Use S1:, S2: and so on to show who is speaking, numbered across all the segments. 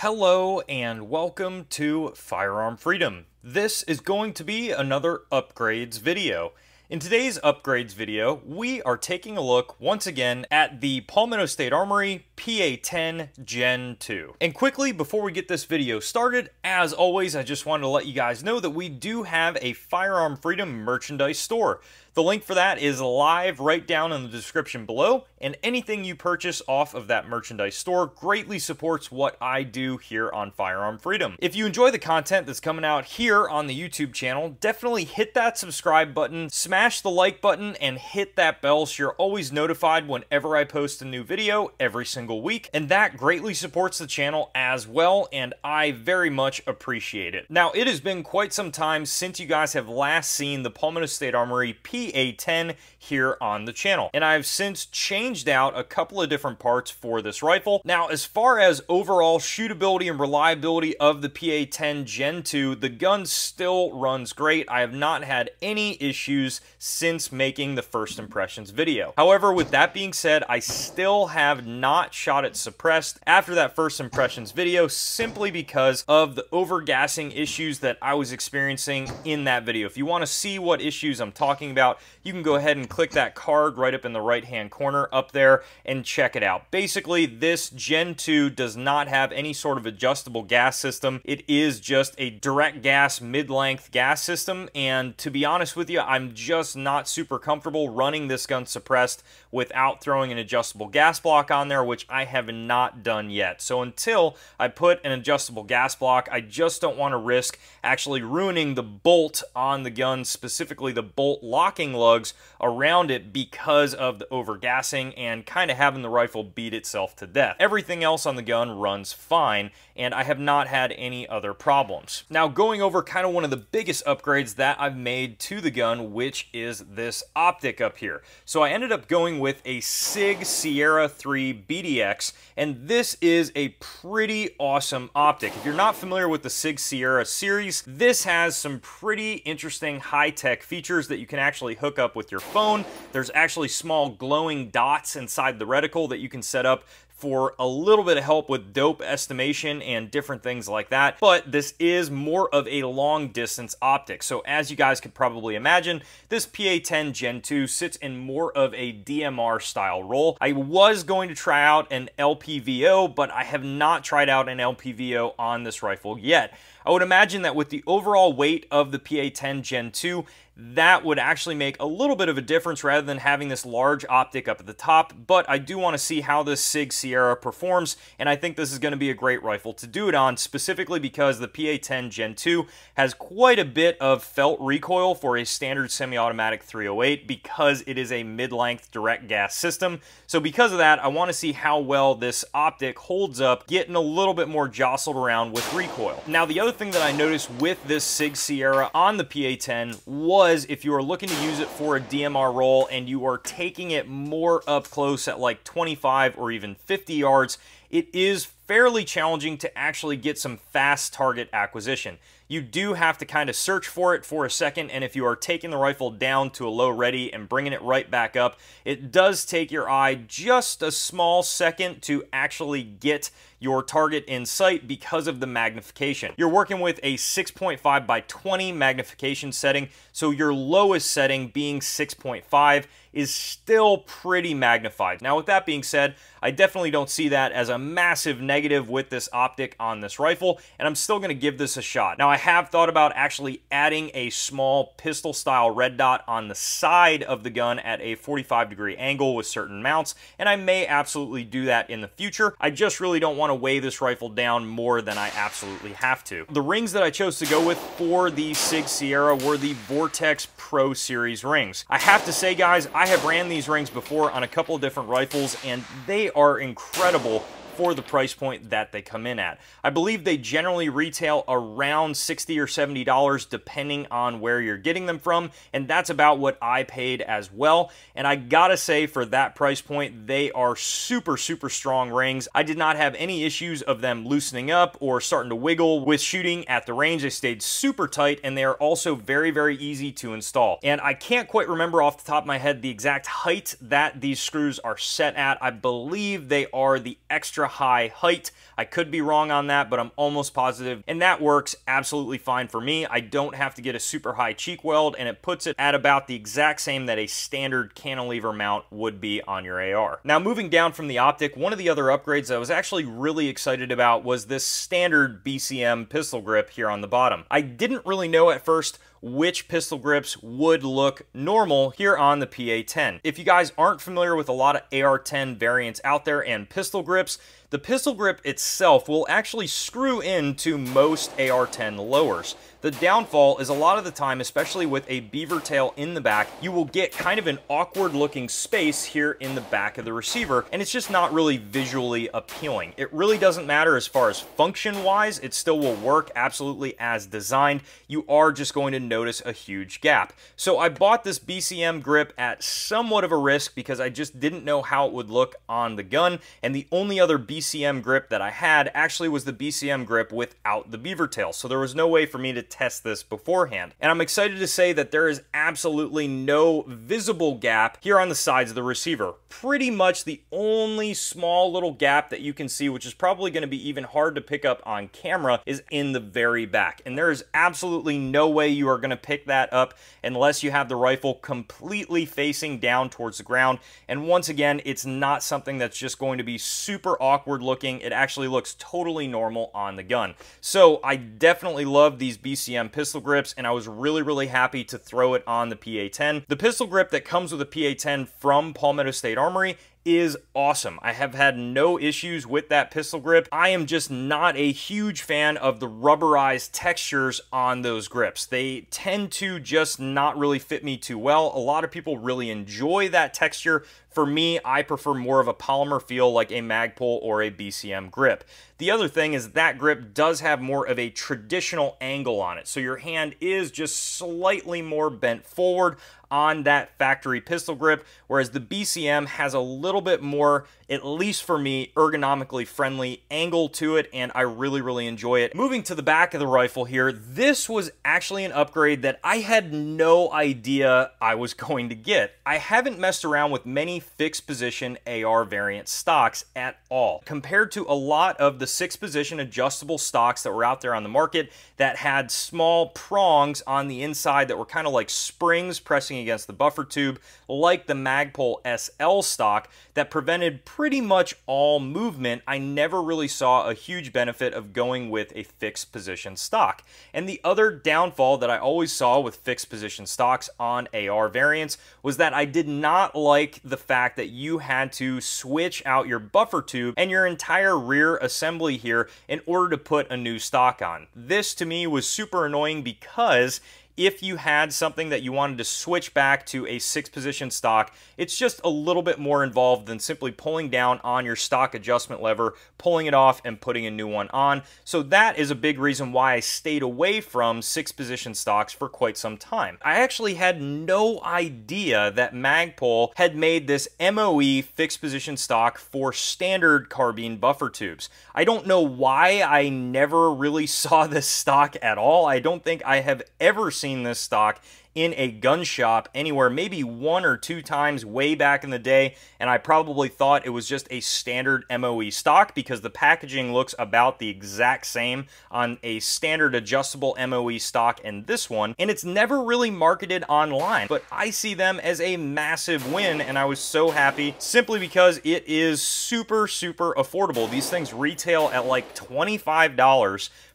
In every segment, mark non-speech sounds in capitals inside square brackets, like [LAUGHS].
S1: Hello and welcome to Firearm Freedom. This is going to be another upgrades video. In today's upgrades video, we are taking a look once again at the Palmetto State Armory PA-10 Gen 2. And quickly, before we get this video started, as always, I just wanted to let you guys know that we do have a Firearm Freedom merchandise store. The link for that is live right down in the description below, and anything you purchase off of that merchandise store greatly supports what I do here on Firearm Freedom. If you enjoy the content that's coming out here on the YouTube channel, definitely hit that subscribe button, smash the like button, and hit that bell so you're always notified whenever I post a new video every single week, and that greatly supports the channel as well, and I very much appreciate it. Now, it has been quite some time since you guys have last seen the Palmetto State Armory P PA-10 here on the channel. And I've since changed out a couple of different parts for this rifle. Now, as far as overall shootability and reliability of the PA-10 Gen 2, the gun still runs great. I have not had any issues since making the first impressions video. However, with that being said, I still have not shot it suppressed after that first impressions video simply because of the overgassing issues that I was experiencing in that video. If you want to see what issues I'm talking about, out, you can go ahead and click that card right up in the right-hand corner up there and check it out. Basically, this Gen 2 does not have any sort of adjustable gas system. It is just a direct gas mid-length gas system, and to be honest with you, I'm just not super comfortable running this gun suppressed without throwing an adjustable gas block on there, which I have not done yet. So until I put an adjustable gas block, I just don't want to risk actually ruining the bolt on the gun, specifically the bolt locking lugs around it because of the overgassing and kind of having the rifle beat itself to death. Everything else on the gun runs fine, and I have not had any other problems. Now going over kind of one of the biggest upgrades that I've made to the gun, which is this optic up here. So I ended up going with with a SIG Sierra 3 BDX, and this is a pretty awesome optic. If you're not familiar with the SIG Sierra series, this has some pretty interesting high-tech features that you can actually hook up with your phone. There's actually small glowing dots inside the reticle that you can set up for a little bit of help with dope estimation and different things like that. But this is more of a long distance optic. So as you guys could probably imagine, this PA-10 Gen 2 sits in more of a DMR style role. I was going to try out an LPVO, but I have not tried out an LPVO on this rifle yet. I would imagine that with the overall weight of the PA10 Gen 2, that would actually make a little bit of a difference rather than having this large optic up at the top, but I do want to see how this SIG Sierra performs, and I think this is going to be a great rifle to do it on, specifically because the PA-10 Gen 2 has quite a bit of felt recoil for a standard semi-automatic 308 because it is a mid-length direct gas system. So because of that, I want to see how well this optic holds up, getting a little bit more jostled around with recoil. Now, the other thing that I noticed with this SIG Sierra on the PA-10 was if you are looking to use it for a DMR roll and you are taking it more up close at like 25 or even 50 yards, it is fairly challenging to actually get some fast target acquisition. You do have to kind of search for it for a second, and if you are taking the rifle down to a low ready and bringing it right back up, it does take your eye just a small second to actually get your target in sight because of the magnification. You're working with a 6.5 by 20 magnification setting, so your lowest setting being 6.5, is still pretty magnified. Now, with that being said, I definitely don't see that as a massive negative with this optic on this rifle, and I'm still going to give this a shot. Now, I have thought about actually adding a small pistol-style red dot on the side of the gun at a 45-degree angle with certain mounts, and I may absolutely do that in the future. I just really don't want to weigh this rifle down more than I absolutely have to. The rings that I chose to go with for the SIG Sierra were the Vortex Pro Series rings. I have to say, guys, I I have ran these rings before on a couple different rifles, and they are incredible for the price point that they come in at. I believe they generally retail around $60 or $70 depending on where you're getting them from, and that's about what I paid as well. And I gotta say, for that price point, they are super, super strong rings. I did not have any issues of them loosening up or starting to wiggle with shooting at the range. They stayed super tight, and they are also very, very easy to install. And I can't quite remember off the top of my head the exact height that these screws are set at. I believe they are the extra high height. I could be wrong on that, but I'm almost positive. And that works absolutely fine for me. I don't have to get a super high cheek weld, and it puts it at about the exact same that a standard cantilever mount would be on your AR. Now, moving down from the optic, one of the other upgrades I was actually really excited about was this standard BCM pistol grip here on the bottom. I didn't really know at first which pistol grips would look normal here on the PA-10. If you guys aren't familiar with a lot of AR-10 variants out there and pistol grips, the pistol grip itself will actually screw into most AR-10 lowers. The downfall is a lot of the time, especially with a beaver tail in the back, you will get kind of an awkward looking space here in the back of the receiver, and it's just not really visually appealing. It really doesn't matter as far as function wise, it still will work absolutely as designed. You are just going to notice a huge gap. So I bought this BCM grip at somewhat of a risk because I just didn't know how it would look on the gun, and the only other BCM grip that I had actually was the BCM grip without the beaver tail, so there was no way for me to test this beforehand. And I'm excited to say that there is absolutely no visible gap here on the sides of the receiver. Pretty much the only small little gap that you can see, which is probably going to be even hard to pick up on camera, is in the very back. And there is absolutely no way you are going to pick that up unless you have the rifle completely facing down towards the ground. And once again, it's not something that's just going to be super awkward looking. It actually looks totally normal on the gun. So I definitely love these BC pistol grips, and I was really, really happy to throw it on the PA-10. The pistol grip that comes with the PA-10 from Palmetto State Armory is awesome. I have had no issues with that pistol grip. I am just not a huge fan of the rubberized textures on those grips. They tend to just not really fit me too well. A lot of people really enjoy that texture for me, I prefer more of a polymer feel like a Magpul or a BCM grip. The other thing is that grip does have more of a traditional angle on it, so your hand is just slightly more bent forward on that factory pistol grip, whereas the BCM has a little bit more, at least for me, ergonomically friendly angle to it, and I really, really enjoy it. Moving to the back of the rifle here, this was actually an upgrade that I had no idea I was [LAUGHS] going to get. I haven't messed around with many fixed position AR variant stocks at all. Compared to a lot of the six position adjustable stocks that were out there on the market that had small prongs on the inside that were kind of like springs pressing against the buffer tube, like the Magpul SL stock that prevented pretty much all movement, I never really saw a huge benefit of going with a fixed position stock. And the other downfall that I always saw with fixed position stocks on AR variants was that I did not like the fact fact that you had to switch out your buffer tube and your entire rear assembly here in order to put a new stock on. This to me was super annoying because if you had something that you wanted to switch back to a six position stock, it's just a little bit more involved than simply pulling down on your stock adjustment lever, pulling it off, and putting a new one on. So that is a big reason why I stayed away from six position stocks for quite some time. I actually had no idea that Magpul had made this MOE fixed position stock for standard carbine buffer tubes. I don't know why I never really [LAUGHS] saw this stock at all. I don't think I have ever seen seen this stock in a gun shop anywhere, maybe one or two times way back in the day, and I probably thought it was just a standard MOE stock because the packaging looks about the exact same on a standard adjustable MOE stock and this one, and it's never really marketed online, but I see them as a massive win, and I was so happy simply because it is super, super affordable. These things retail at like $25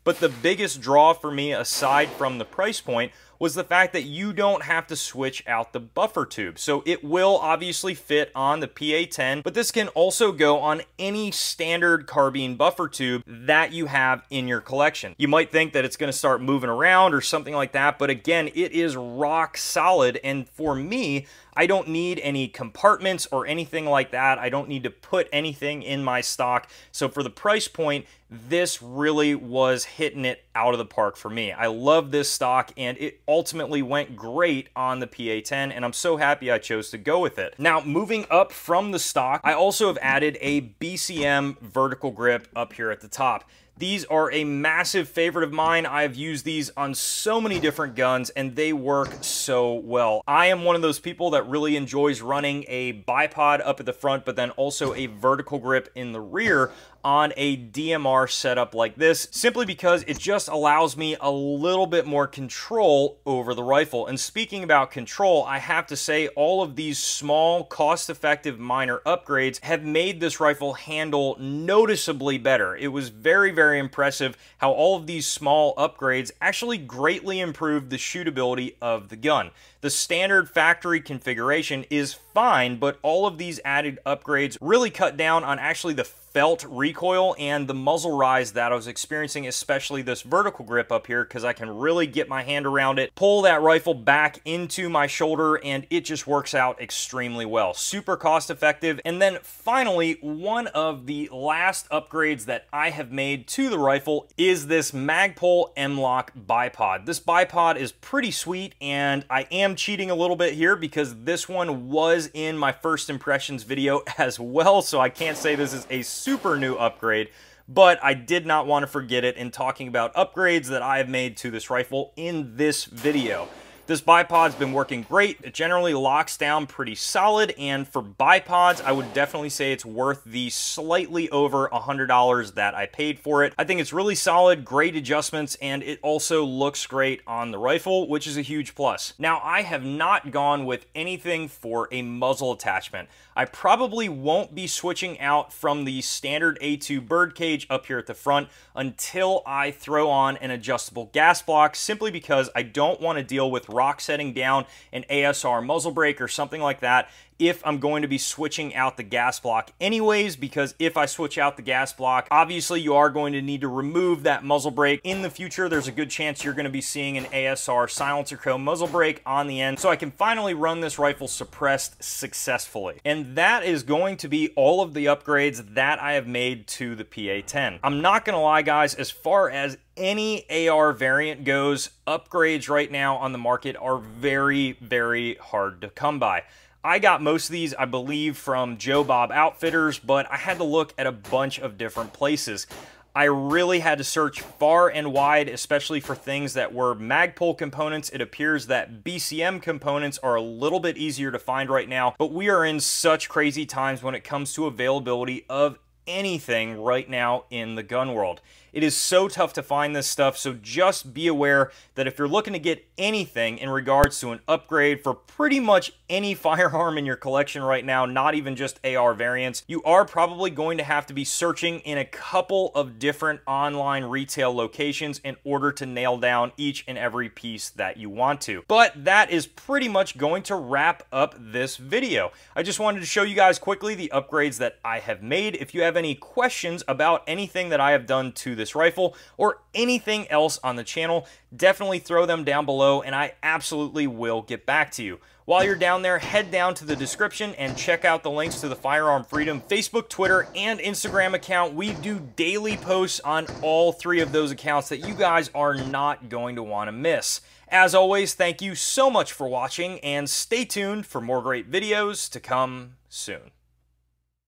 S1: but the biggest draw for me, aside from the price point, was the fact that you don't have to switch out the buffer tube. So it will obviously fit on the PA10, but this can also go on any standard carbine buffer tube that you have in your collection. You might think that it's gonna start moving around or something like that, but again, it is rock solid. And for me, I don't need any compartments or anything like that. I don't need to put anything in my stock. So for the price point, this really was hitting it out of the park for me. I love this stock and it ultimately went great on the PA10 and I'm so happy I chose to go with it. Now moving up from the stock, I also have added a BCM vertical grip up here at the top. These are a massive favorite of mine. I've used these on so many different guns and they work so well. I am one of those people that really enjoys running a bipod up at the front, but then also a vertical grip in the rear on a DMR setup like this simply because it just allows me a little bit more control over the rifle. And speaking about control, I have to say all of these small, cost-effective minor upgrades have made this rifle handle noticeably better. It was very, very impressive how all of these small upgrades actually greatly improved the shootability of the gun. The standard factory configuration is fine, but all of these added upgrades really cut down on actually the felt recoil and the muzzle rise that I was experiencing, especially this vertical grip up here, because I can really get my hand around it, pull that rifle back into my shoulder, and it just works out extremely well. Super cost effective. And then finally, one of the last upgrades that I have made to the rifle is this Magpul M-Lock bipod. This bipod is pretty sweet, and I am am cheating a little bit here because this one was in my first impressions video [LAUGHS] as well, so I can't say this is a super new upgrade, but I did not want to forget it in talking about upgrades that I have made to this rifle in this video. This bipod's been working great. It generally locks down pretty solid, and for bipods, I would definitely say it's worth the slightly over $100 that I paid for it. I think it's really solid, great adjustments, and it also looks great on the rifle, which is a huge plus. Now, I have not gone with anything for a muzzle attachment. I probably won't be switching out from the standard A2 bird cage up here at the front until I throw on an adjustable gas block, simply because I don't want to deal with rock setting down an ASR muzzle brake or something like that if I'm going to be switching out the gas block anyways, because if I switch out the gas block, obviously you are going to need to remove that muzzle brake. In the future, there's a good chance you're gonna be seeing an ASR silencer co muzzle brake on the end. So I can finally run this rifle suppressed successfully. And that is going to be all of the upgrades that I have made to the PA-10. I'm not gonna lie guys, as far as any AR variant goes, upgrades right now on the market are very, very hard to come by. I got most of these, I believe, from Joe Bob Outfitters, but I had to look at a bunch of different places. I really had to search far and wide, especially for things that were Magpul components. It appears that BCM components are a little bit easier to find right now, but we are in such crazy times when it comes to availability of anything right now in the gun world. It is so tough to find this stuff, so just be aware that if you're looking to get anything in regards to an upgrade for pretty much any [LAUGHS] firearm in your collection right now, not even just AR variants, you are probably going to have to be searching in a couple of different online retail locations in order to nail down each and every piece that you want to. But that is pretty much going to wrap up this video. I just wanted to show you guys quickly the upgrades that I have made. If you have any questions about anything that I have done to the this rifle or anything else on the channel, definitely throw them down below and I absolutely will get back to you. While you're down there, head down to the description and check out the links to the Firearm Freedom Facebook, Twitter, and Instagram account. We do daily posts on all three of those accounts that you guys are not going to want to miss. As always, thank you so much for watching and stay tuned for more great videos to come soon.